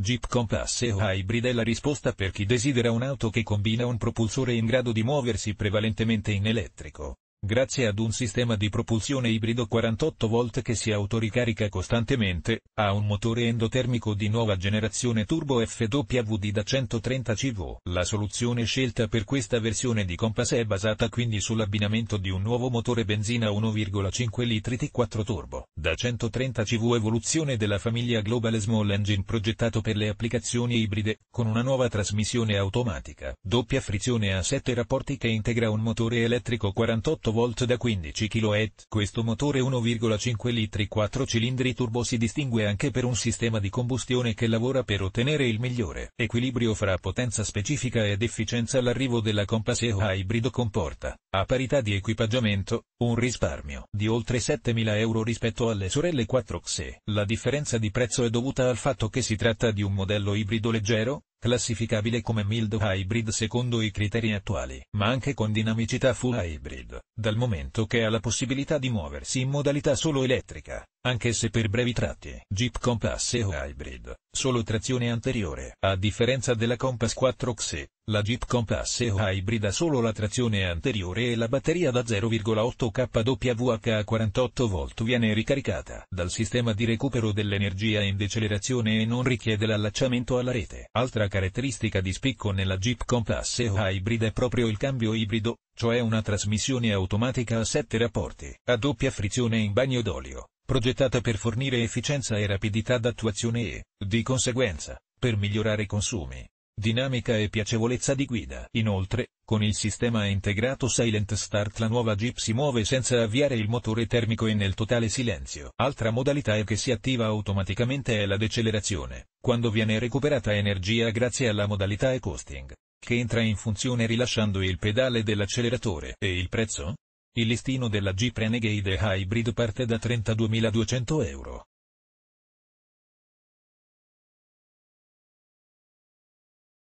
Jeep Compass e Hybrid è la risposta per chi desidera un'auto che combina un propulsore in grado di muoversi prevalentemente in elettrico, Grazie ad un sistema di propulsione ibrido 48 V che si autoricarica costantemente, ha un motore endotermico di nuova generazione turbo FWD da 130 CV. La soluzione scelta per questa versione di Compass è basata quindi sull'abbinamento di un nuovo motore benzina 1,5 litri T4 turbo, da 130 CV evoluzione della famiglia Global Small Engine progettato per le applicazioni ibride, con una nuova trasmissione automatica, doppia frizione a 7 rapporti che integra un motore elettrico 48 8 volt da 15 kW. Questo motore 1,5 litri 4 cilindri turbo si distingue anche per un sistema di combustione che lavora per ottenere il migliore equilibrio fra potenza specifica ed efficienza. L'arrivo della Compaseo Hybrido comporta, a parità di equipaggiamento, un risparmio di oltre 7.000 euro rispetto alle sorelle 4 XE. La differenza di prezzo è dovuta al fatto che si tratta di un modello ibrido leggero, classificabile come mild hybrid secondo i criteri attuali, ma anche con dinamicità full hybrid, dal momento che ha la possibilità di muoversi in modalità solo elettrica, anche se per brevi tratti. Jeep Compass e hybrid, solo trazione anteriore. A differenza della Compass 4XE, la Jeep Compass Eo Hybrid ha solo la trazione anteriore e la batteria da 0,8 kWh a 48V viene ricaricata dal sistema di recupero dell'energia in decelerazione e non richiede l'allacciamento alla rete. Altra caratteristica di spicco nella Jeep Compass Eo Hybrid è proprio il cambio ibrido, cioè una trasmissione automatica a 7 rapporti, a doppia frizione in bagno d'olio, progettata per fornire efficienza e rapidità d'attuazione e, di conseguenza, per migliorare i consumi dinamica e piacevolezza di guida. Inoltre, con il sistema integrato Silent Start la nuova Jeep si muove senza avviare il motore termico e nel totale silenzio. Altra modalità è che si attiva automaticamente è la decelerazione, quando viene recuperata energia grazie alla modalità e-costing, che entra in funzione rilasciando il pedale dell'acceleratore. E il prezzo? Il listino della Jeep Renegade Hybrid parte da 32.200 euro.